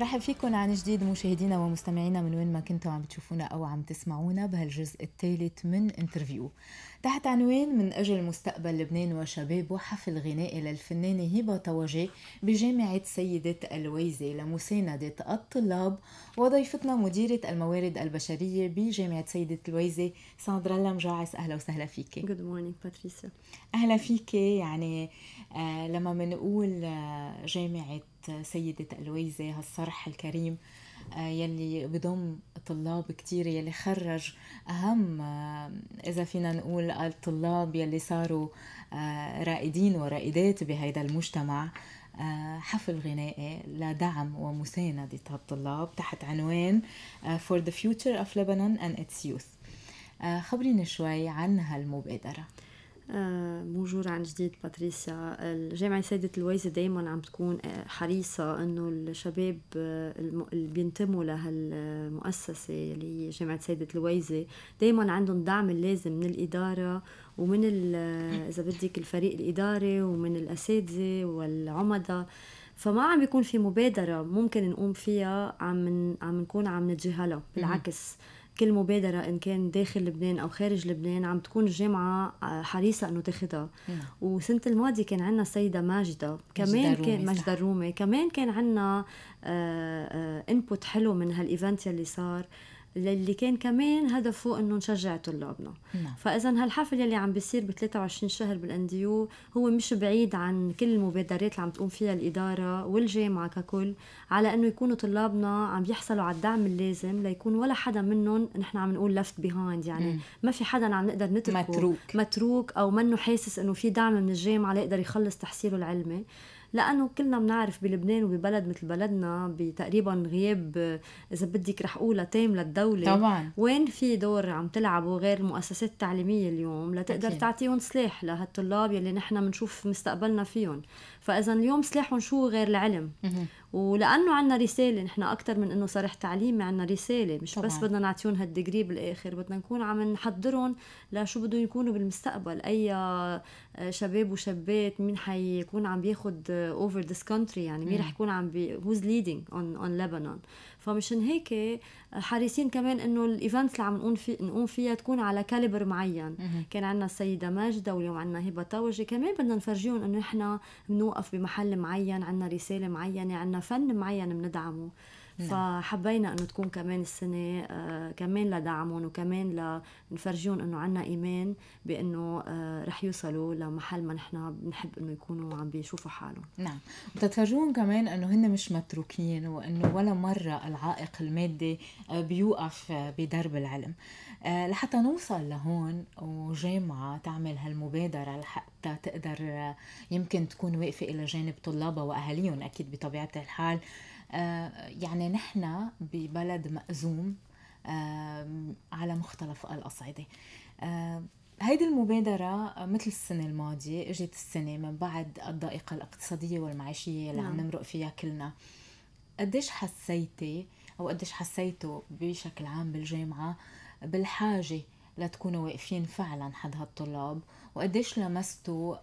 مرحب فيكم عن جديد مشاهدينا ومستمعينا من وين ما كنتوا عم تشوفونا او عم تسمعونا بهالجزء الثالث من انترفيو تحت عنوان من اجل مستقبل لبنان وشبابه حفل غنائي للفنانه هبه طوجي بجامعه سيده الويزه لمسانده الطلاب وضيفتنا مديره الموارد البشريه بجامعه سيده الويزه ساندرا لمجاعس اهلا وسهلا فيكي جود مورنينج باتريسيا اهلا فيكي يعني آه لما بنقول آه جامعه سيدة ألويزة هالصرح الكريم آه، يلي بضم طلاب كتير يلي خرج أهم آه، إذا فينا نقول الطلاب يلي صاروا آه، رائدين ورائدات بهيدا المجتمع حفل غنائي لدعم ومساندة هالطلاب تحت عنوان For the Future of Lebanon and its Youth خبرينا شوي عن هالمبادرة بونجور آه، عن جديد باتريسيا الجامعة سيدة الويزة دايما عم تكون آه، حريصة انه الشباب آه، اللي بينتموا لهالمؤسسة اللي هي جامعة سيدة الويزة دايما عندهم الدعم اللازم من الإدارة ومن إذا بدك الفريق الإداري ومن الأساتذة والعمدة فما عم بيكون في مبادرة ممكن نقوم فيها عم عم نكون عم نتجاهلها بالعكس م. كل مبادرة إن كان داخل لبنان أو خارج لبنان عم تكون الجامعة آه، حريصة إنه تاخدها نعم. وسنة الماضية كان عنا سيدة ماجدة كمان كان ماجدة الرومي كمان كان عنا انبوت آه، آه، حلو من هالإيفنت يلي صار اللي كان كمان هدفه انه نشجع طلابنا نعم. فاذا هالحفل يلي عم بيصير ب 23 شهر بالانديو هو مش بعيد عن كل المبادرات اللي عم تقوم فيها الاداره والجامعه ككل على انه يكونوا طلابنا عم يحصلوا على الدعم اللازم ليكون ولا حدا منهم نحن عم نقول لفت بيهايند يعني مم. ما في حدا عم نقدر نتركه متروك متروك او منه حاسس انه في دعم من الجامعه ليقدر يخلص تحصيله العلمي لانه كلنا بنعرف بلبنان وببلد مثل بلدنا بتقريبا غياب آه، اذا بدك رح اقولها تام للدوله طبعا وين في دور عم تلعبه غير المؤسسات التعليميه اليوم لتقدر أكيد. تعطيهم سلاح لهالطلاب يلي نحن بنشوف مستقبلنا فيهم فاذا اليوم سلاحهم شو غير العلم ولانه عندنا رساله نحن اكثر من انه صرح تعليمي عندنا رساله مش طبعاً. بس بدنا نعطيهم هالدجري بالاخر بدنا نكون عم نحضرهم لشو بدهم يكونوا بالمستقبل اي آه، شباب وشابات مين حيكون عم بياخد اوفر ذيس كونتري يعني مين رح يكون عم بي هوز ليدنج اون اون لبنان فمشان هيك آه، حريصين كمان انه الايفنتس اللي عم نقوم في نقوم فيها تكون على كاليبر معين كان عندنا السيده ماجده واليوم عندنا هبه توجي كمان بدنا نفرجيهم انه نحن بنوع نوقف بمحل معين عنا رسالة معينة عنا فن معين بندعمه نعم. فحبينا انه تكون كمان السنه آه كمان لدعمهم وكمان لنفرجيهم انه عندنا ايمان بانه آه رح يوصلوا لمحل ما نحن بنحب انه يكونوا عم بيشوفوا حالهم نعم وتتفرجون كمان انه هن مش متروكين وانه ولا مره العائق المادي آه، بيوقف آه، بدرب العلم آه، لحتى نوصل لهون وجامعه تعمل هالمبادره لحتى تقدر يمكن تكون واقفه الى جانب طلابها واهاليهم اكيد بطبيعه الحال آه، يعني نحن ببلد مأزوم على مختلف الأصعدة هيدي المبادرة مثل السنة الماضية اجت السنة من بعد الضائقة الاقتصادية والمعيشية اللي عم نعم. نمرق فيها كلنا قديش حسيتي أو قديش حسيتوا بشكل عام بالجامعة بالحاجة لتكونوا واقفين فعلا حد هالطلاب وقديش لمستوا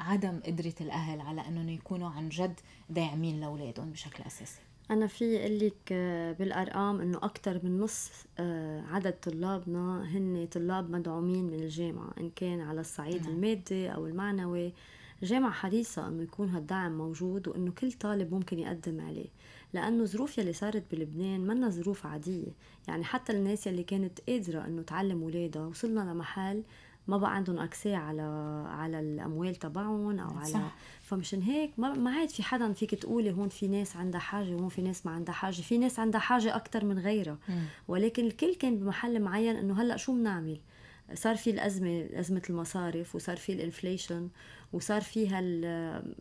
عدم قدرة الأهل على أنهم يكونوا عن جد داعمين لأولادهم بشكل أساسي أنا في لك آه، بالأرقام إنه اكثر من نص آه، عدد طلابنا هن طلاب مدعومين من الجامعة إن كان على الصعيد المادي أو المعنوي الجامعة حريصة إنه يكون هالدعم موجود وإنه كل طالب ممكن يقدم عليه لأنه الظروف يلي صارت بلبنان منا ظروف عادية يعني حتى الناس يلي كانت قادرة إنه تعلم ولادها وصلنا لمحل ما بقى عندهم اكسي على على الاموال تبعهم او على فمشان هيك ما, ما عاد في حدا فيك تقولي هون في ناس عندها حاجه وهون في ناس ما عندها حاجه في ناس عندها حاجه اكثر من غيرها ولكن الكل كان بمحل معين انه هلا شو بنعمل صار في الازمه ازمه المصارف وصار في الانفليشن وصار في هال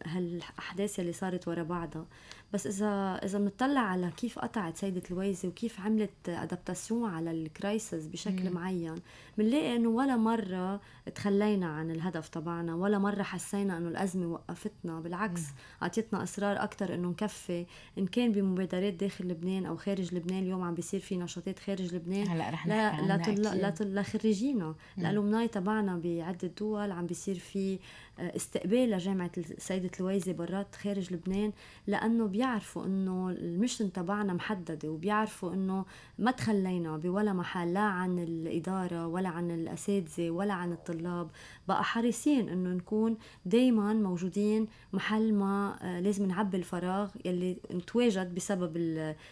هالاحداث اللي صارت ورا بعضها بس اذا اذا بنطلع على كيف قطعت سيده الويزي وكيف عملت ادابتاسيون على الكرايسس بشكل مم. معين بنلاقي انه ولا مره تخلينا عن الهدف تبعنا ولا مره حسينا انه الازمه وقفتنا بالعكس اعطيتنا اصرار اكثر انه نكفي ان كان بمبادرات داخل لبنان او خارج لبنان اليوم عم بيصير في نشاطات خارج لبنان هلا رح لا لا, لا, لا خريجينا الالومناي تبعنا بعده دول عم بيصير في استقبال لجامعة السيدة لويزة برات خارج لبنان لأنه بيعرفوا أنه المشن تبعنا محددة وبيعرفوا أنه ما تخلينا بولا محل لا عن الإدارة ولا عن الأساتذة ولا عن الطلاب بقى حريصين أنه نكون دايما موجودين محل ما آه، لازم نعبي الفراغ يلي تواجد بسبب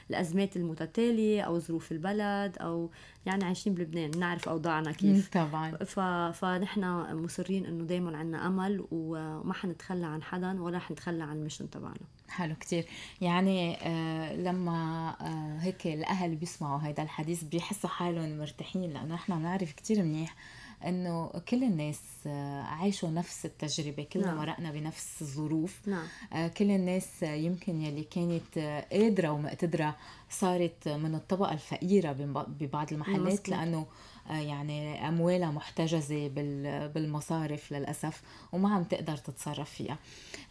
الأزمات المتتالية أو ظروف البلد أو يعني عايشين بلبنان نعرف أوضاعنا كيف طبعا فنحن مصرين أنه دايما عندنا أمل وما حنتخلى عن حدا ولا حنتخلى عن المشن تبعنا حلو كتير يعني آه، لما آه، هيك الاهل بيسمعوا هذا الحديث بيحسوا حالهم مرتاحين لانه نحن بنعرف كتير منيح انه كل الناس آه، عاشوا نفس التجربه كلنا نعم. مرقنا بنفس الظروف نعم. كل الناس يمكن يلي كانت قادره ومقتدره صارت من الطبقه الفقيره ببعض المحلات مزبوط. لانه يعني أموالها محتجزة بالمصارف للأسف وما عم تقدر تتصرف فيها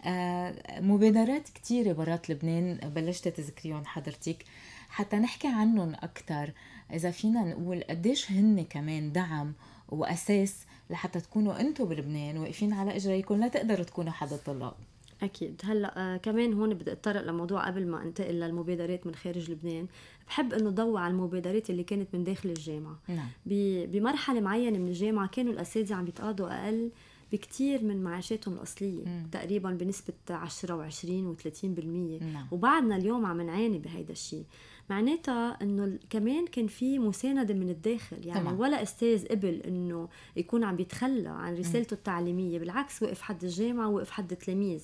آه، مبادرات كتيرة برات لبنان بلشت تذكريهم حضرتك حتى نحكي عنهم أكتر إذا فينا نقول قديش هن كمان دعم وأساس لحتى تكونوا أنتوا بلبنان واقفين على إجريكم لا تقدروا تكونوا حد الطلاب اكيد هلا آه، كمان هون بدي اتطرق لموضوع قبل ما انتقل للمبادرات من خارج لبنان بحب انه ضوي على المبادرات اللي كانت من داخل الجامعه نعم. بمرحله معينه من الجامعه كانوا الاساتذه عم يتقاضوا اقل بكتير من معاشاتهم الأصلية مم. تقريبا بنسبة 10 و20 و30% نعم. وبعدنا اليوم عم نعاني بهيدا الشيء معناتها انه كمان كان في مسانده من الداخل يعني طبعا. ولا استاذ قبل انه يكون عم يتخلى عن رسالته مم. التعليميه بالعكس وقف حد الجامعه وقف حد التلاميذ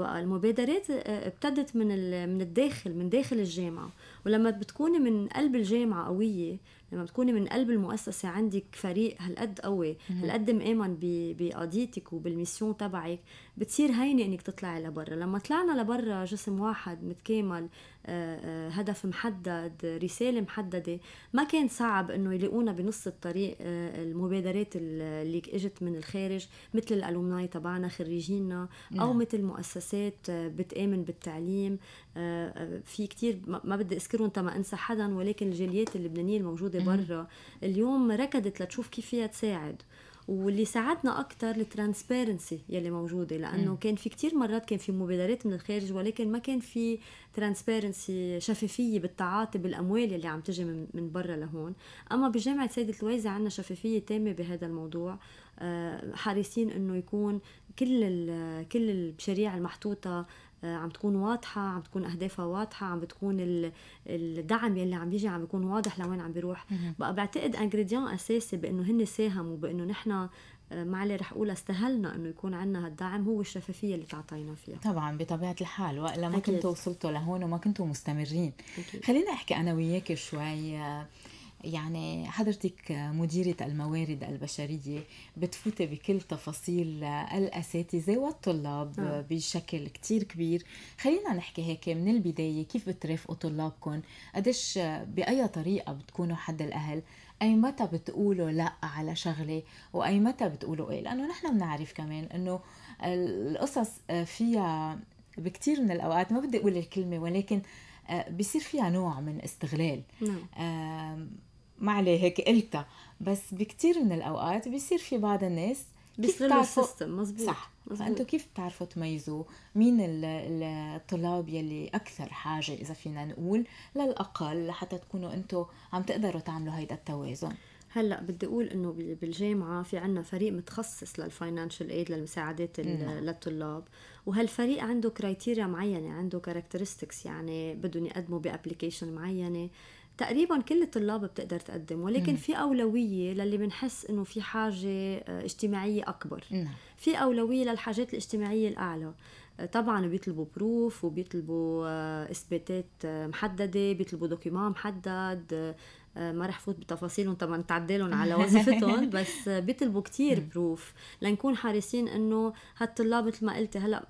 المبادرات آه، ابتدت من من الداخل من داخل الجامعه ولما بتكوني من قلب الجامعه قويه لما بتكوني من قلب المؤسسة عندك فريق هالقد قوي هالقد مآمن بقضيتك وبالميسيون تبعك بتصير هينة انك تطلعي لبرا لما طلعنا لبرا جسم واحد متكامل آه، آه، هدف محدد رسالة محددة ما كان صعب انه يلاقونا بنص الطريق آه، المبادرات اللي اجت من الخارج مثل الالومناي تبعنا خريجينا او نعم. مثل مؤسسات بتآمن بالتعليم في كتير ما بدي اذكرهم تما انسى حدا ولكن الجاليات اللبنانية الموجودة برا اليوم ركضت لتشوف كيف فيها تساعد واللي ساعدنا اكثر الترانسبيرنسي يلي موجوده لانه كان في كتير مرات كان في مبادرات من الخارج ولكن ما كان في ترانسبيرنسي شفافيه بالتعاطي بالاموال يلي عم تجي من, من برا لهون اما بجامعه سيدة الويزة عندنا شفافيه تامه بهذا الموضوع آه، حريصين انه يكون كل كل المشاريع المحطوطه آه، عم تكون واضحة عم تكون أهدافها واضحة عم بتكون الدعم يلي عم بيجي عم بيكون واضح لوين عم بيروح بقى بعتقد انجريديان أساسي بأنه هن ساهموا بأنه نحن آه، معلي رح اقول استهلنا انه يكون عندنا هالدعم هو الشفافيه اللي تعطينا فيها طبعا بطبيعه الحال والا ما كنتوا وصلتوا لهون وما كنتوا مستمرين أكيد. خلينا احكي انا وياك شوي آه، يعني حضرتك مديرة الموارد البشرية بتفوتي بكل تفاصيل الأساتذة والطلاب آه. بشكل كتير كبير خلينا نحكي هيك من البداية كيف بترافقوا طلابكم قديش بأي طريقة بتكونوا حد الأهل أي متى بتقولوا لا على شغلة وأي متى بتقولوا إيه لأنه نحن بنعرف كمان أنه القصص فيها بكتير من الأوقات ما بدي أقول الكلمة ولكن بصير فيها نوع من استغلال نعم. ما عليه هيك قلتها بس بكتير من الاوقات بيصير في بعض الناس بيستغلوا السيستم سيستم مزبوط صح فانتم كيف بتعرفوا تميزوا مين الطلاب يلي اكثر حاجه اذا فينا نقول للاقل لحتى تكونوا انتم عم تقدروا تعملوا هيدا التوازن هلا بدي اقول انه بالجامعه في عندنا فريق متخصص للفاينانشال ايد للمساعدات نعم. للطلاب وهالفريق عنده كرايتيريا معينه عنده كاركترستكس يعني بدهم يقدموا بابلكيشن معينه تقريبا كل الطلاب بتقدر تقدم ولكن مم. في اولويه للي بنحس انه في حاجه آه، اجتماعيه اكبر مم. نعم. في اولويه للحاجات الاجتماعيه الاعلى آه، طبعا بيطلبوا بروف وبيطلبوا آه، اثباتات محدده بيطلبوا دوكيومنت محدد ما رح فوت بتفاصيلهم طبعا تعدلهم على وظيفتهم بس بيطلبوا كتير بروف لنكون حريصين انه هالطلاب مثل ما قلتي هلا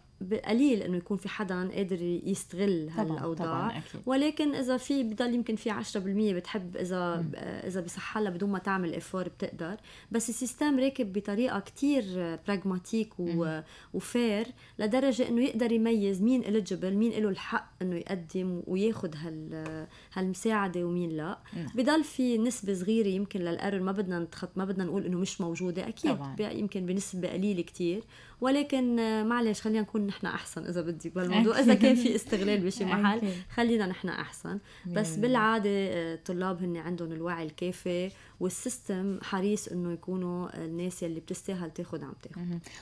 قليل انه يكون في حدا قادر يستغل هالاوضاع ولكن اذا في بضل يمكن في 10% بتحب اذا م. اذا بصح لها بدون ما تعمل افور بتقدر بس السيستم راكب بطريقه كتير براغماتيك و... وفير لدرجه انه يقدر يميز مين اليجبل مين له الحق انه يقدم وياخذ هال هالمساعده ومين لا م. بضل في نسبه صغيره يمكن للقرر ما بدنا نتخط ما بدنا نقول انه مش موجوده اكيد طبعاً. يمكن بنسبه قليله كتير ولكن آه، معلش خلينا نكون نحن احسن اذا بدك بالموضوع اذا كان في استغلال بشي محل خلينا نحن احسن بس بالعاده آه، الطلاب هن عندهم الوعي الكافي والسيستم حريص انه يكونوا آه، الناس يلي بتستاهل تاخذ عم تاخذ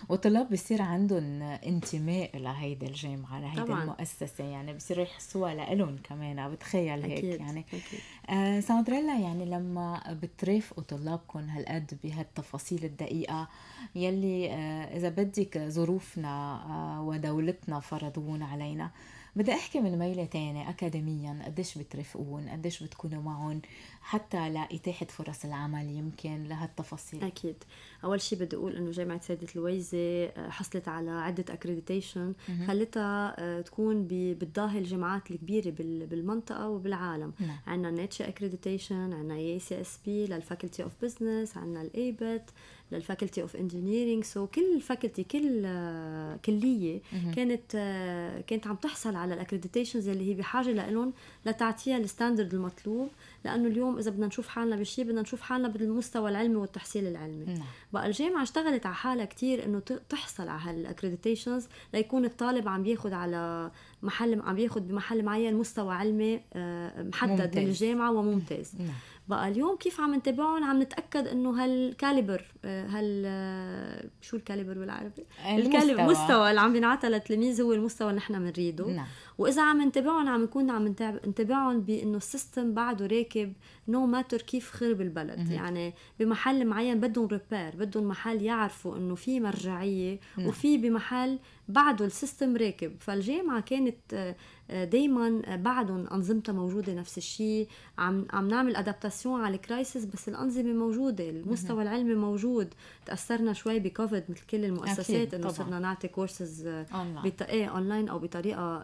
والطلاب بصير عندهم انتماء لهيدي الجامعه لهيدي طبعاً. المؤسسه يعني بصيروا يحسوها لإلهم كمان بتخيل هيك أكيد. يعني أكيد. آه ساندريلا يعني لما بترافقوا طلابكم هالقد بهالتفاصيل الدقيقه يلي آه اذا بدك هيك ظروفنا آه، ودولتنا فرضون علينا بدي احكي من ميله تانية اكاديميا قديش بترفقون قديش بتكونوا معهم حتى لاتاحه فرص العمل يمكن لهالتفاصيل اكيد اول شيء بدي اقول انه جامعه سيده الويزه آه، حصلت على عده اكريديتيشن خلتها آه، تكون بتضاهي الجامعات الكبيره بالمنطقه وبالعالم عندنا نيتشا اكريديتيشن عندنا اي سي اس بي للفاكولتي اوف بزنس عندنا الايبت للفاكولتي اوف انجينيرينج سو كل فاكولتي كل آه، كليه كانت آه، كانت عم تحصل على الاكريديتيشنز اللي هي بحاجه لهم لتعطيها الستاندرد المطلوب لانه اليوم اذا بدنا نشوف حالنا بشيء بدنا نشوف حالنا بالمستوى العلمي والتحصيل العلمي نعم. بقى الجامعه اشتغلت على حالها كثير انه تحصل على هالاكريديتيشنز ليكون الطالب عم ياخذ على محل عم ياخذ بمحل معين مستوى علمي آه، محدد بالجامعه من الجامعه وممتاز نعم. بقى اليوم كيف عم نتابعهم عم نتاكد انه هالكاليبر آه، هال آه، شو الكاليبر بالعربي آه، الكاليبر المستوى اللي عم بينعطى للتلاميذ هو المستوى اللي نحن بنريده نعم. واذا عم نتابعهم عم نكون عم نتابعهم بانه السيستم بعده راكب نو ماتر كيف خرب البلد مم. يعني بمحل معين بدهم ريبير بدهم محل يعرفوا انه في مرجعيه مم. نعم. وفي بمحل بعده السيستم راكب فالجامعه كانت آه، آه، دائما آه، بعدهم انظمتها موجوده نفس الشيء عم عم نعمل ادابتاسيون على الكرايسيس بس الانظمه موجوده المستوى العلمي موجود تاثرنا شوي بكوفيد مثل كل المؤسسات انه صرنا نعطي كورسز أونلاين ايه اونلاين او بطريقه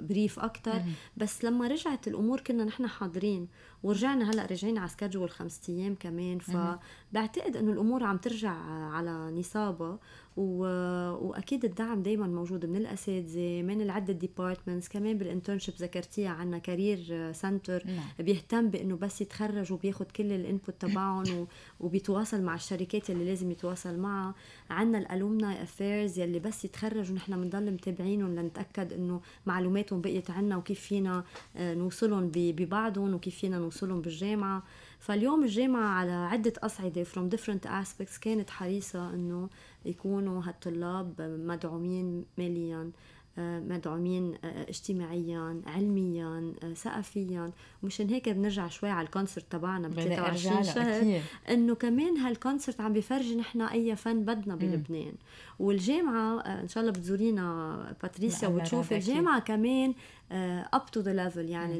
بريف اكثر بس لما رجعت الامور كنا نحن حاضرين ورجعنا هلا راجعين على سكجول خمسة ايام كمان فبعتقد انه الامور عم ترجع على نصابها و... واكيد الدعم دائما موجود من الاساتذه من العده ديبارتمنتس كمان بالانترنشيب ذكرتيها عنا كارير سنتر نعم. بيهتم بانه بس يتخرج وبياخذ كل الانبوت تبعهم و... وبيتواصل مع الشركات اللي لازم يتواصل معها عنا الالومنا افيرز يلي بس يتخرجوا نحن بنضل متابعينهم لنتاكد انه معلوماتهم بقيت عنا وكيف فينا آه، نوصلهم ب... ببعضهم وكيف فينا وصولهم بالجامعه فاليوم الجامعه على عده اصعده from different aspects كانت حريصه انه يكونوا هالطلاب مدعومين ماليا آه، مدعومين آه، اجتماعيا علميا آه، ثقافيا مشان هيك بنرجع شوي على الكونسرت تبعنا ب 23 شهر انه كمان هالكونسرت عم بفرجي نحن اي فن بدنا بلبنان والجامعه ان شاء الله بتزورينا باتريسيا وتشوفي الجامعه كمان اب تو ذا ليفل يعني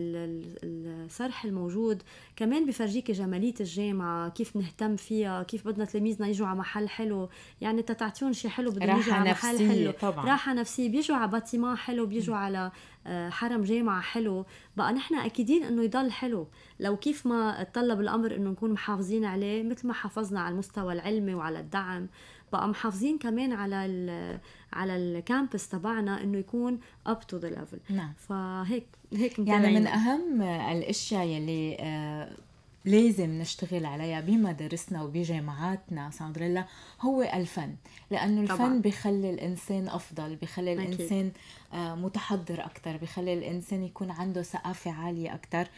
الصرح الموجود كمان بفرجيك جماليه الجامعه كيف نهتم فيها كيف بدنا تلاميذنا يجوا على محل حلو يعني تتعطيهم شيء حلو بدهم يجوا على محل حلو طبعا. راحه نفسيه بيجوا على باتيمان حلو بيجوا على آه، حرم جامعة حلو بقى نحن أكيدين أنه يضل حلو لو كيف ما تطلب الأمر أنه نكون محافظين عليه مثل ما حافظنا على المستوى العلمي وعلى الدعم بقى محافظين كمان على الـ على الكامبس تبعنا انه يكون اب تو ذا ليفل نعم فهيك هيك يعني من اهم الاشياء يلي آه، لازم نشتغل عليها بمدارسنا وبجامعاتنا ساندريلا هو الفن لأنه الفن طبعا. بخلي الإنسان أفضل بخلي الإنسان آه، متحضر اكثر بخلي الإنسان يكون عنده ثقافة عالية اكثر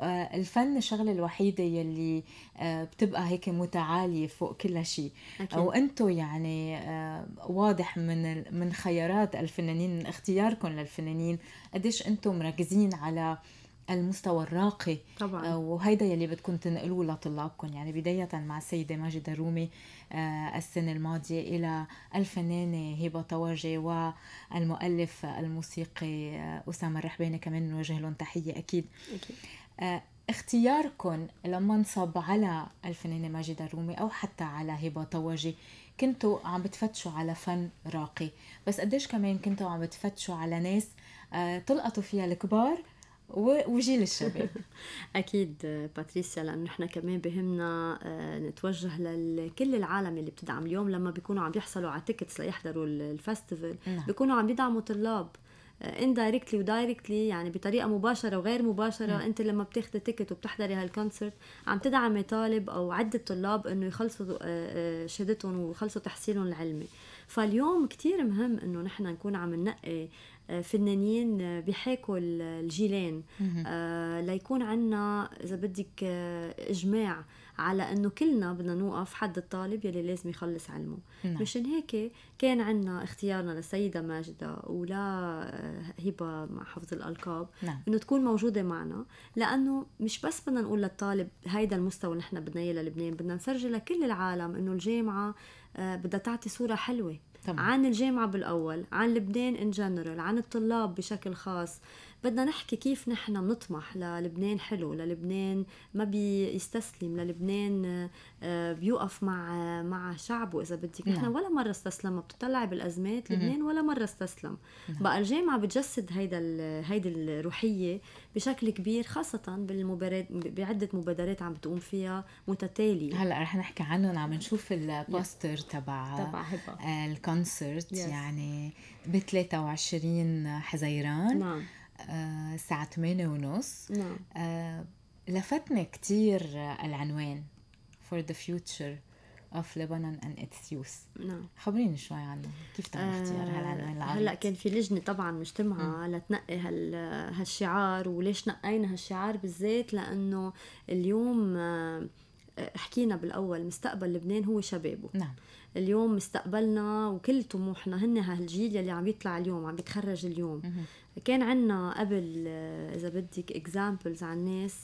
آه، الفن الشغلة الوحيدة يلي آه، بتبقى هيك متعالية فوق كل شيء وانتم يعني آه، واضح من من خيارات الفنانين من اختياركم للفنانين قديش انتم مركزين على المستوى الراقي طبعا وهيدا يلي بدكم تنقلوه لطلابكم يعني بداية مع السيدة ماجدة رومي السنة الماضية إلى الفنانة هبة طواجي والمؤلف الموسيقي أسامة الرحباني كمان نوجه لهم تحية أكيد, أكيد. اختياركم لمنصب على الفنانة ماجدة الرومي أو حتى على هبة طواجي كنتوا عم بتفتشوا على فن راقي بس قديش كمان كنتوا عم بتفتشوا على ناس آه، تلقطوا فيها الكبار وجيل الشباب اكيد باتريسيا لانه نحن كمان بهمنا آه، نتوجه لكل العالم اللي بتدعم اليوم لما بيكونوا عم يحصلوا على تيكتس ليحضروا الفستيفال نعم. بيكونوا عم يدعموا طلاب اندايركتلي آه، ودايركتلي يعني بطريقه مباشره وغير مباشره م. انت لما بتاخذي تيكت وبتحضري هالكونسرت عم تدعمي طالب او عده طلاب انه يخلصوا آه، آه، شهادتهم ويخلصوا تحصيلهم العلمي فاليوم كتير مهم انه نحن نكون عم ننقي آه، فنانين آه، بيحاكوا الجيلين آه، ليكون عنا اذا بدك اجماع على انه كلنا بدنا نوقف حد الطالب يلي لازم يخلص علمه نعم. مشان هيك كان عنا اختيارنا للسيده ماجده ولا هبه مع حفظ الالقاب نعم. انه تكون موجوده معنا لانه مش بس بدنا نقول للطالب هيدا المستوى اللي نحن بدنا اياه للبنان بدنا نفرجي لكل العالم انه الجامعه آه، بدها تعطي صوره حلوه طبعا. عن الجامعة بالأول عن لبنان إن جنرال عن الطلاب بشكل خاص بدنا نحكي كيف نحن بنطمح للبنان حلو للبنان ما بيستسلم للبنان آه، بيوقف مع مع شعبه اذا بدك نحن نعم. ولا مره استسلم بتطلعي بالازمات لبنان ولا مره استسلم نعم. بقى الجامعه بتجسد هيدا هيدي الروحيه بشكل كبير خاصه بالمباريات بعده مبادرات عم بتقوم فيها متتاليه هلا رح نحكي عنهم عم نشوف البوستر تبع تبع آه، الكونسرت يعني ب 23 حزيران نعم آه، الساعة 8 ونص نعم آه، لفتني كتير العنوان for the future of Lebanon and its youth نعم خبريني شوي عنه كيف تم آه، اختيار هالعنوان العربي هلا كان في لجنه طبعا مجتمعه لتنقي هال هالشعار وليش نقينا هالشعار بالذات لانه اليوم حكينا بالاول مستقبل لبنان هو شبابه نعم اليوم مستقبلنا وكل طموحنا هن هالجيل يلي عم يطلع اليوم عم يتخرج اليوم كان عنا قبل آه، اذا بدك اكزامبلز عن ناس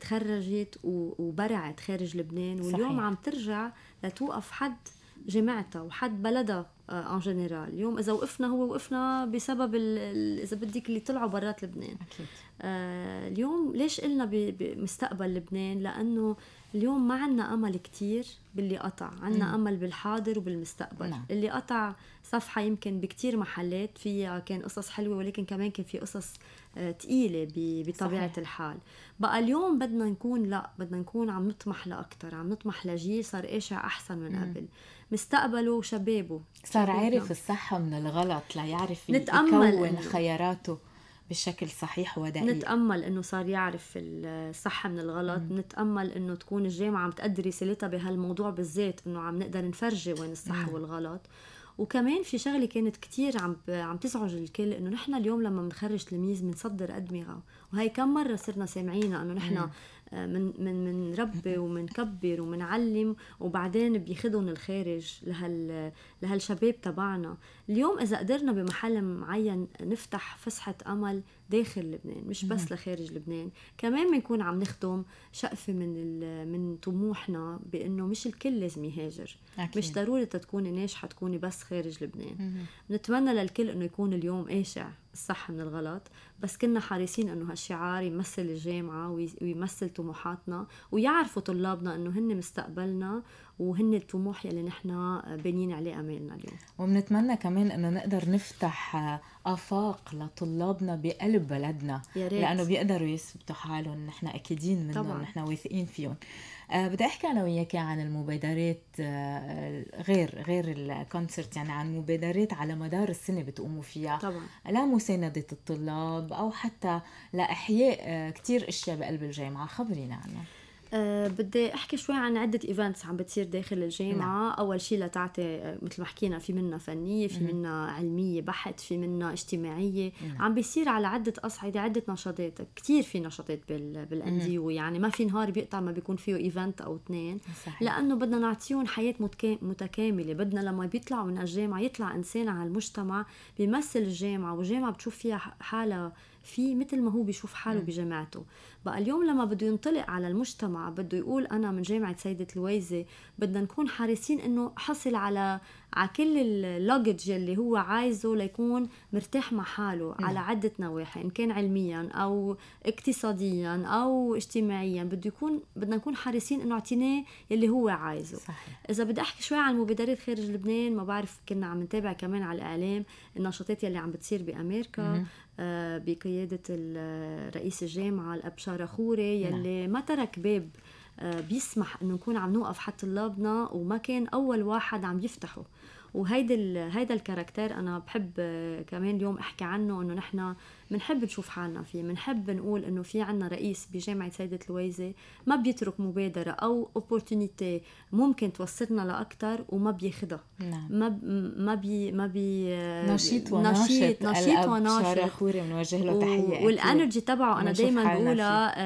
تخرجت وبرعت خارج لبنان واليوم صحيح. عم ترجع لتوقف حد جامعتها وحد بلدها ان آه، جنرال اليوم اذا وقفنا هو وقفنا بسبب اذا بدك اللي طلعوا برات لبنان أكيد. آه، اليوم ليش قلنا بمستقبل لبنان لانه اليوم ما عندنا امل كتير باللي قطع عندنا امل بالحاضر وبالمستقبل نعم. اللي قطع صفحه يمكن بكتير محلات فيها كان قصص حلوه ولكن كمان كان في قصص آه، تقيلة بطبيعة صحيح. الحال بقى اليوم بدنا نكون لا بدنا نكون عم نطمح لأكتر عم نطمح لجيل صار إيش أحسن من قبل م. مستقبله وشبابه صار عارف الصح من الغلط ليعرف نتأمل يكون إنه. خياراته بشكل صحيح ودقيق نتأمل انه صار يعرف الصح من الغلط مم. نتأمل انه تكون الجامعة عم تقدر رسالتها بهالموضوع بالذات انه عم نقدر نفرجي وين الصح مم. والغلط وكمان في شغله كانت كتير عم عم تزعج الكل انه نحن اليوم لما بنخرج تلميذ بنصدر ادمغه وهي كم مره صرنا سامعينها انه نحن من من من ربي ومنكبر ومنعلم وبعدين بيخدهم الخارج لهال لهالشباب تبعنا اليوم اذا قدرنا بمحل معين نفتح فسحه امل داخل لبنان مش بس لخارج لبنان كمان بنكون عم نخدم شقفة من من طموحنا بأنه مش الكل لازم يهاجر أكيد. مش ضروري تكوني ناجحة تكوني بس خارج لبنان بنتمنى للكل أنه يكون اليوم قاشع الصح من الغلط بس كنا حريصين انه هالشعار يمثل الجامعه ويمثل طموحاتنا ويعرفوا طلابنا انه هن مستقبلنا وهن الطموح يلي نحن بنين عليه امالنا اليوم وبنتمنى كمان انه نقدر نفتح افاق لطلابنا بقلب بلدنا يا ريت. لانه بيقدروا يثبتوا حالهم نحن اكيدين منهم نحن واثقين فيهم أه بدي احكي انا وياك عن المبادرات أه غير غير الكونسرت يعني عن مبادرات على مدار السنه بتقوموا فيها طبعا لمسانده الطلاب او حتى لاحياء آه، كثير اشياء بقلب الجامعه خبرينا عنها آه، بدي احكي شوي عن عده ايفنتس عم بتصير داخل الجامعه نعم. اول شيء لتعطي آه، مثل ما حكينا في منا فنيه في منا علميه بحت في منا اجتماعيه نعم. عم بيصير على عده اصعده عده نشاطات كثير في نشاطات بالانديه يعني ما في نهار بيقطع ما بيكون فيه ايفنت او اثنين لانه بدنا نعطيهم حياه متكامله بدنا لما بيطلعوا من الجامعه يطلع انسان على المجتمع بيمثل الجامعه والجامعه بتشوف فيها حالها فيه مثل ما هو بيشوف حاله بجامعته بقى اليوم لما بده ينطلق على المجتمع بده يقول انا من جامعه سيده الويزه بدنا نكون حريصين انه حصل على على كل اللوجج اللي هو عايزه ليكون مرتاح مع حاله م. نعم. على عده نواحي ان كان علميا او اقتصاديا او اجتماعيا بده يكون بدنا نكون حريصين انه اعطيناه اللي هو عايزه صحيح. اذا بدي احكي شوي عن المبادرات خارج لبنان ما بعرف كنا عم نتابع كمان على الاعلام النشاطات اللي عم بتصير بامريكا آه بقياده رئيس الجامعه الاب شارخوري نعم. يلي ما ترك باب آه، بيسمح انه نكون عم نوقف حتى طلابنا وما كان اول واحد عم يفتحه وهيدا هيدا الكاركتير انا بحب آه، كمان اليوم احكي عنه انه نحن بنحب نشوف حالنا فيه بنحب نقول انه في عنا رئيس بجامعه سيده لويزه ما بيترك مبادره او اوبورتونيتي ممكن توصلنا لاكثر وما بياخذها نعم. ما ب... ما بي ما بي نشيط وناشط نشيط نشيط وناشط خوري بنوجه له تحيه والانرجي تبعه انا دايما بقولها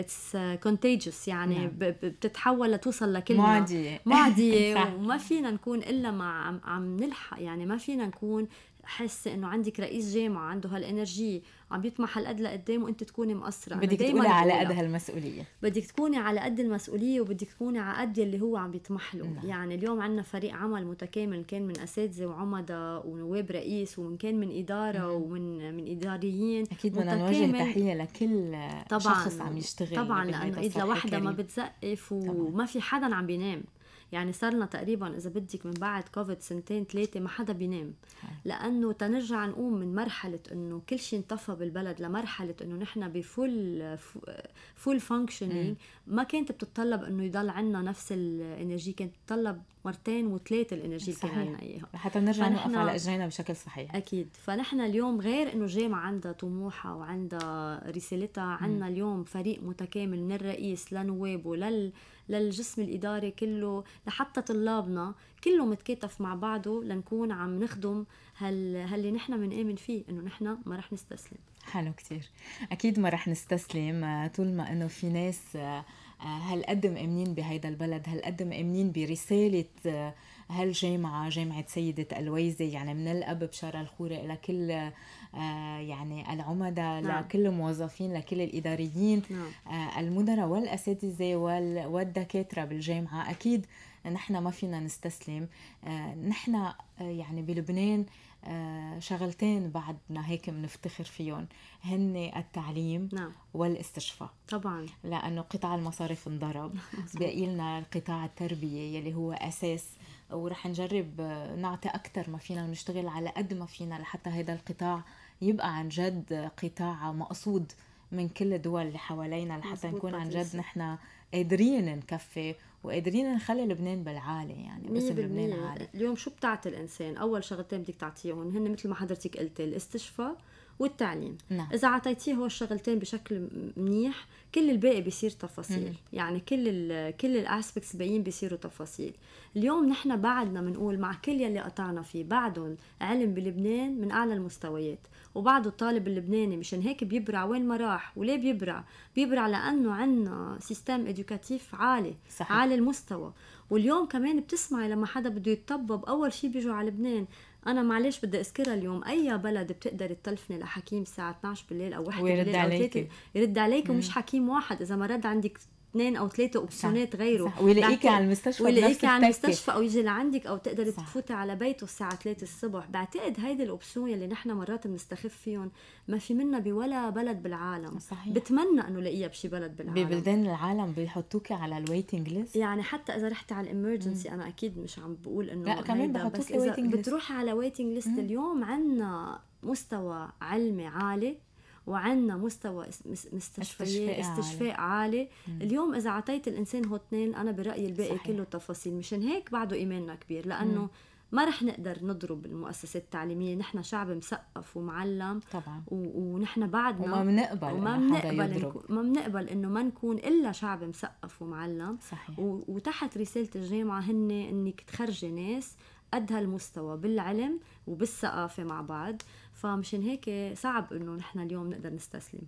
اتس آه، كونتيجوس آه، يعني نعم. بتتحول لتوصل لكل معديه معديه وما فينا نكون الا مع عم نلحق يعني ما فينا نكون حاسه انه عندك رئيس جامعه عنده هالانرجي عم يطمح هالقد لقدام وانت تكوني مقصره بدك تكوني على قد هالمسؤوليه بدك تكوني على قد المسؤوليه وبدك تكوني على قد اللي هو عم يطمح له نعم. يعني اليوم عندنا فريق عمل متكامل كان من اساتذه وعمدة ونواب رئيس ومن كان من اداره نعم. ومن من اداريين اكيد بدنا نوجه تحيه لكل طبعا شخص عم يشتغل طبعا لانه اذا وحده ما بتزقف وما في حدا عم بينام يعني صار لنا تقريبا اذا بدك من بعد كوفيد سنتين ثلاثه ما حدا بينام لانه تنرجع نقوم من مرحله انه كل شيء انطفى بالبلد لمرحله انه نحن بفول فول فانكشنينج ما كانت بتتطلب انه يضل عندنا نفس الانرجي كانت بتتطلب مرتين وثلاثه الانرجي اللي كان عندنا اياها حتى نرجع نوقف على اجرينا بشكل صحيح اكيد فنحن اليوم غير انه جامعة عندها طموحها وعندها رسالتها عندنا اليوم فريق متكامل من الرئيس لنوابه لل للجسم الإداري كله لحتى طلابنا كله متكاتف مع بعضه لنكون عم نخدم هال... هاللي نحن بنآمن فيه إنه نحن ما رح نستسلم حلو كتير أكيد ما رح نستسلم آه، طول ما إنه في ناس آه، آه، هالقد مآمنين بهيدا البلد هالقد مآمنين برسالة هالجامعة جامعة سيدة الويزة يعني من الأب بشارة الخورة إلى كل آه، يعني العمداء نعم. لكل الموظفين لكل الإداريين نعم. آه، المدراء والأساتذة والدكاترة بالجامعة أكيد نحن ما فينا نستسلم آه، نحن يعني بلبنان شغلتين بعدنا هيك بنفتخر فيهم هن التعليم نعم. والاستشفاء طبعا لانه قطاع المصارف انضرب باقي لنا قطاع التربيه يلي هو اساس ورح نجرب آه، نعطي أكثر ما فينا ونشتغل على قد ما فينا لحتى هذا القطاع يبقى عن جد قطاع مقصود من كل الدول اللي حوالينا لحتى نكون عن جد نحن قادرين نكفي وقادرين نخلي لبنان بالعالي يعني بس لبنان عالي اليوم شو بتعطي الانسان اول شغلتين بدك تعطيهم هن مثل ما حضرتك قلتي الاستشفاء والتعليم نعم. اذا عطيتيه هو الشغلتين بشكل منيح كل الباقي بيصير تفاصيل مم. يعني كل الـ كل الاسبكتس الباقيين بيصيروا تفاصيل اليوم نحن بعدنا بنقول مع كل يلي قطعنا فيه بعدهم علم بلبنان من اعلى المستويات وبعده الطالب اللبناني مشان هيك بيبرع وين ما راح وليه بيبرع بيبرع لانه عندنا سيستم ادوكاتيف عالي صحيح. عالي المستوى واليوم كمان بتسمعي لما حدا بده يتطبب اول شيء بيجوا على لبنان انا معلش بدي اذكرها اليوم اي بلد بتقدر تلفني لحكيم الساعه 12 بالليل او 1 بالليل يرد عليك يرد عليك ومش حكيم واحد اذا ما رد عندك اثنين او ثلاثه اوبشنات غيره صح. ويلاقيكي على المستشفى ويلاقيكي على المستشفى او يجي لعندك او تقدري تفوتي على بيته الساعه 3 الصبح بعتقد هيدي الاوبشن يلي نحن مرات بنستخف فيهم ما في منا بولا بلد بالعالم صحيح. بتمنى انه لاقيها بشي بلد بالعالم ببلدان العالم بيحطوكي على الويتنج ليست يعني حتى اذا رحتي على الامرجنسي انا اكيد مش عم بقول انه لا كمان بحطوكي ويتنج ليست بتروحي على ويتنج ليست اليوم عندنا مستوى علمي عالي وعندنا مستوى مستشفيات استشفاء عالي اليوم اذا اعطيت الانسان هو اثنين انا برايي الباقي صحيح. كله تفاصيل مشان هيك بعده ايماننا كبير لانه مم. ما رح نقدر نضرب المؤسسات التعليمية نحن شعب مثقف ومعلم طبعا و... ونحن بعدنا وما بنقبل وما بنقبل ما بنقبل انه ما نكون الا شعب مثقف ومعلم صحيح و... وتحت رسالة الجامعة هن انك تخرجي ناس قد هالمستوى بالعلم وبالثقافة مع بعض فمشان هيك صعب انه نحن اليوم نقدر نستسلم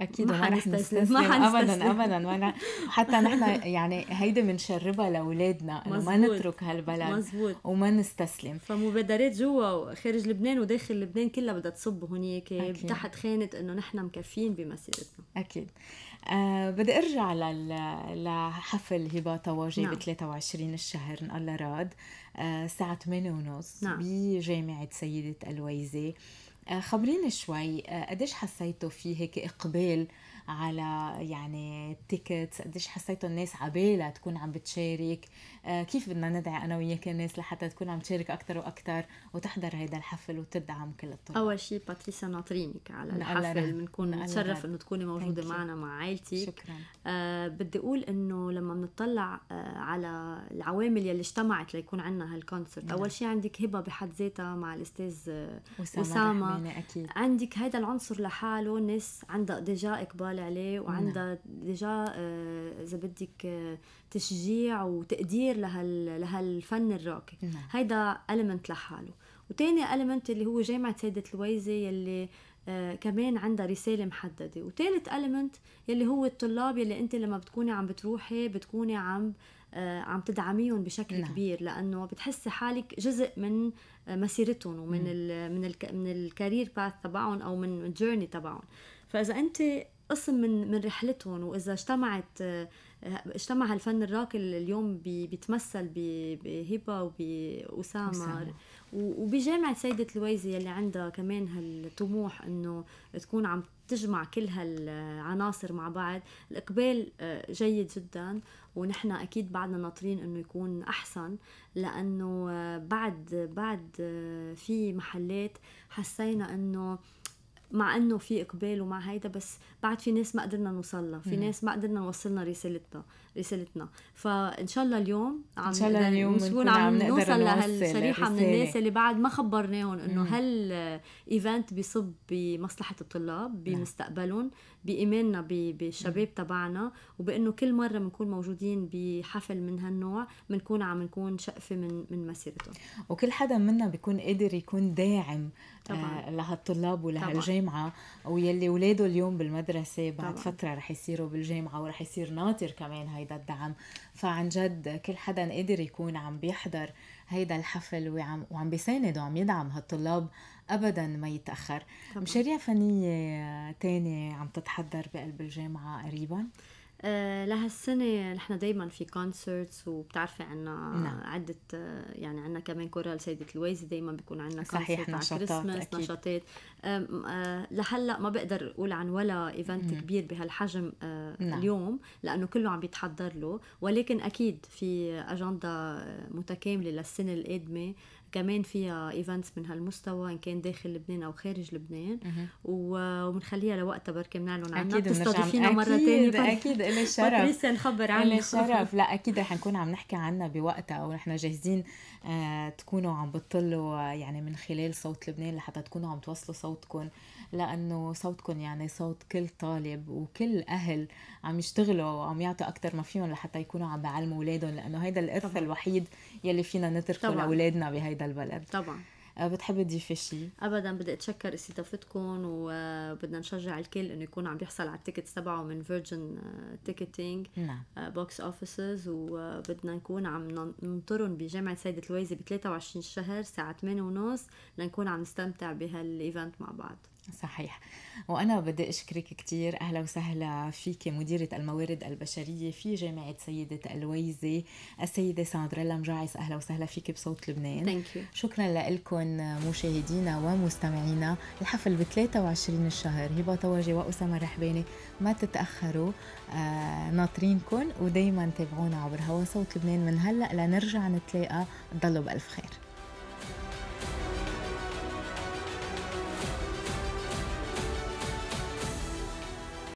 اكيد ما حنستسلم ما ابدا ابدا ولا حتى نحن يعني هيدي بنشربها لاولادنا انه ما نترك هالبلد مزبوط. وما نستسلم فمبادرات جوا وخارج لبنان وداخل لبنان كلها بدها تصب هنيك تحت خانه انه نحن مكفيين بمسيرتنا اكيد أه بدي ارجع لل... لحفل هبه طواجي نعم. ب 23 الشهر ان الله راد آه، الساعه أه 8 ونص نعم. بجامعه سيده الويزي آه، خبريني شوي آه، قديش حسيتوا في هيك اقبال على يعني التيكتس قديش حسيتوا الناس عبالة تكون عم بتشارك آه، كيف بدنا ندعي انا وياك الناس لحتى تكون عم تشارك اكثر واكثر وتحضر هيدا الحفل وتدعم كل الطلاب اول شيء باتريسا ناطرينك على الحفل بنكون نتشرف انه تكوني موجوده معنا مع عائلتي شكرا آه بدي اقول انه لما بنطلع آه على العوامل يلي اجتمعت ليكون عندنا هالكونسرت اول نعم. شيء عندك هبه بحد ذاتها مع الاستاذ آه، اسامه, اسامه اكيد عندك هذا العنصر لحاله الناس عندها ديجا اقبال عليه نعم. وعندها ديجا آه، اذا بدك تشجيع وتقدير كتير لهال لهالفن الراقي نعم. هيدا المنت لحاله وتاني المنت اللي هو جامعه سيده الويزه يلي آه كمان عندها رسالة محددة وثالث ألمنت يلي هو الطلاب يلي أنت لما بتكوني عم بتروحي بتكوني عم آه عم تدعميهم بشكل لا. نعم. كبير لأنه بتحسي حالك جزء من آه مسيرتهم ومن الـ من الـ من الكارير باث تبعهم أو من الجيرني تبعهم فإذا أنت قسم من من رحلتهم واذا اجتمعت آه، اجتمع هالفن الراقي اللي اليوم بي بيتمثل بهبه وباسامه وبجامعه سيده لويزي اللي عندها كمان هالطموح انه تكون عم تجمع كل هالعناصر مع بعض الإقبال آه، جيد جدا ونحن أكيد بعدنا ناطرين أنه يكون أحسن لأنه آه، بعد بعد آه، في محلات حسينا أنه مع انه في اقبال ومع هيدا بس بعد في ناس ما قدرنا نوصل لها في ناس ما قدرنا نوصلنا رسالتنا رسالتنا فان شاء الله اليوم عم ان شاء الله اليوم نكون عم نوصل لهالشريحه من الناس اللي بعد ما خبرناهم انه هل ايفنت بيصب بمصلحه الطلاب نعم. بمستقبلهم بايماننا بالشباب تبعنا وبانه كل مره بنكون موجودين بحفل من هالنوع بنكون عم نكون شقفه من من مسيرتهم وكل حدا منا بيكون قادر يكون داعم آه، لهالطلاب ولهالجامعه ويلي ولاده اليوم بالمدرسه بعد طبعا. فتره رح يصيروا بالجامعه ورح يصير ناطر كمان هيدا الدعم فعن جد كل حدا قادر يكون عم بيحضر هيدا الحفل وعم وعم بيساند وعم يدعم هالطلاب ابدا ما يتاخر طبعا. مشاريع فنيه تانية عم تتحضر بقلب الجامعه قريبا آه، لهالسنة نحن دايما في كونسرتس وبتعرفي عنا نعم. عدة آه، يعني عنا كمان كورال سيدة الويزي دايما بيكون عنا صحيح نشاطات على نشاطات آه، لهلا ما بقدر اقول عن ولا ايفنت كبير بهالحجم نعم. اليوم لانه كله عم بيتحضر له ولكن اكيد في اجنده متكامله للسنه القادمه كمان فيها ايفنتس من هالمستوى ان كان داخل لبنان او خارج لبنان وبنخليها لوقتها بركي بنعلن عنها اكيد بتستضيفينا مره ثانيه اكيد طيب، اكيد الي طيب، الشرف باتريسيا نخبر عنها الي الشرف لا اكيد رح نكون عم نحكي عنها بوقتها ونحن جاهزين آه، تكونوا عم بتطلوا آه، يعني من خلال صوت لبنان لحتى تكونوا عم توصلوا صوتكم لانه صوتكم يعني صوت كل طالب وكل اهل عم يشتغلوا وعم يعطوا اكثر ما فيهم لحتى يكونوا عم بعلموا اولادهم لانه هيدا الارث طبعا. الوحيد يلي فينا نتركه لاولادنا بهيدا البلد طبعا أه، بتحبي تضيفي شيء؟ ابدا بدي اتشكر استضافتكم وبدنا آه، نشجع الكل انه يكون عم يحصل على التيكت تبعه من فيرجن تيكتينج آه، نعم بوكس اوفيسز وبدنا نكون عم ننطرهم بجامعه سيدة الويزي ب 23 شهر الساعه 8 ونص لنكون عم نستمتع بهالايفنت مع بعض صحيح وأنا بدي أشكرك كثير أهلا وسهلا فيك مديرة الموارد البشرية في جامعة سيدة الويزة السيدة ساندريلا مجاعس أهلا وسهلا فيك بصوت لبنان شكرا لكم مشاهدينا ومستمعينا الحفل ب 23 الشهر هبة تواجي وأسامة رحباني ما تتأخروا آه ناطرينكم ودايما تابعونا عبر هوا صوت لبنان من هلأ لنرجع نتلاقى ضلوا بألف خير